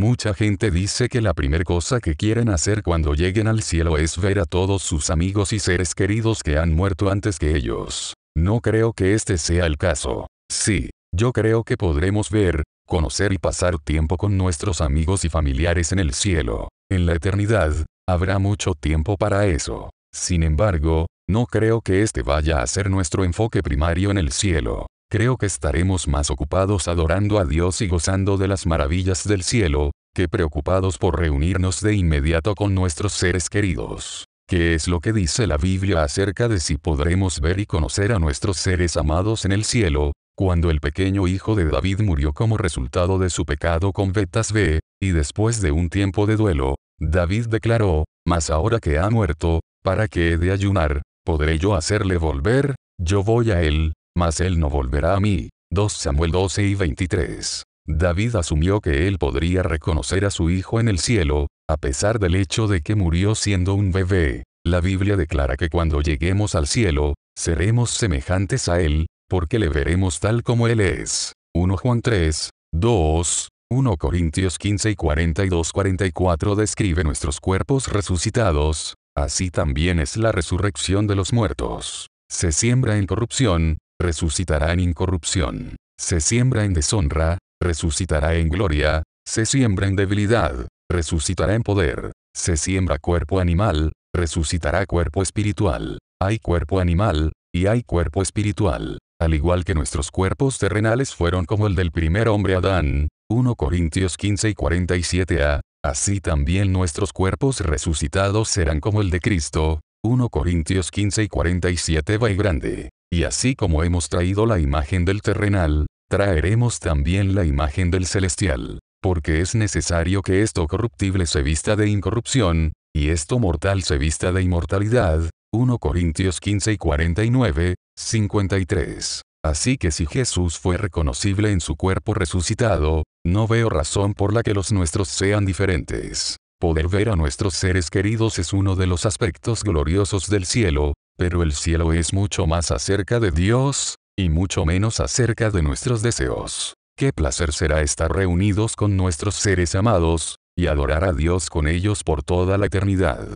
Mucha gente dice que la primera cosa que quieren hacer cuando lleguen al cielo es ver a todos sus amigos y seres queridos que han muerto antes que ellos. No creo que este sea el caso. Sí, yo creo que podremos ver, conocer y pasar tiempo con nuestros amigos y familiares en el cielo. En la eternidad, habrá mucho tiempo para eso. Sin embargo, no creo que este vaya a ser nuestro enfoque primario en el cielo. Creo que estaremos más ocupados adorando a Dios y gozando de las maravillas del cielo, que preocupados por reunirnos de inmediato con nuestros seres queridos. ¿Qué es lo que dice la Biblia acerca de si podremos ver y conocer a nuestros seres amados en el cielo? Cuando el pequeño hijo de David murió como resultado de su pecado con B, y después de un tiempo de duelo, David declaró, Mas ahora que ha muerto, ¿para qué he de ayunar? ¿Podré yo hacerle volver? Yo voy a él, mas él no volverá a mí. 2 Samuel 12 y 23. David asumió que él podría reconocer a su hijo en el cielo, a pesar del hecho de que murió siendo un bebé. La Biblia declara que cuando lleguemos al cielo, seremos semejantes a él, porque le veremos tal como él es. 1 Juan 3, 2, 1 Corintios 15 y 42 44 describe nuestros cuerpos resucitados, así también es la resurrección de los muertos. Se siembra en corrupción, resucitará en incorrupción. Se siembra en deshonra, resucitará en gloria, se siembra en debilidad, resucitará en poder. Se siembra cuerpo animal, resucitará cuerpo espiritual. Hay cuerpo animal, y hay cuerpo espiritual. Al igual que nuestros cuerpos terrenales fueron como el del primer hombre Adán, 1 Corintios 15 y 47a, así también nuestros cuerpos resucitados serán como el de Cristo, 1 Corintios 15 y 47 va y grande. Y así como hemos traído la imagen del terrenal, traeremos también la imagen del celestial, porque es necesario que esto corruptible se vista de incorrupción, y esto mortal se vista de inmortalidad. 1 Corintios 15 y 49, 53. Así que si Jesús fue reconocible en su cuerpo resucitado, no veo razón por la que los nuestros sean diferentes. Poder ver a nuestros seres queridos es uno de los aspectos gloriosos del cielo, pero el cielo es mucho más acerca de Dios, y mucho menos acerca de nuestros deseos. Qué placer será estar reunidos con nuestros seres amados, y adorar a Dios con ellos por toda la eternidad.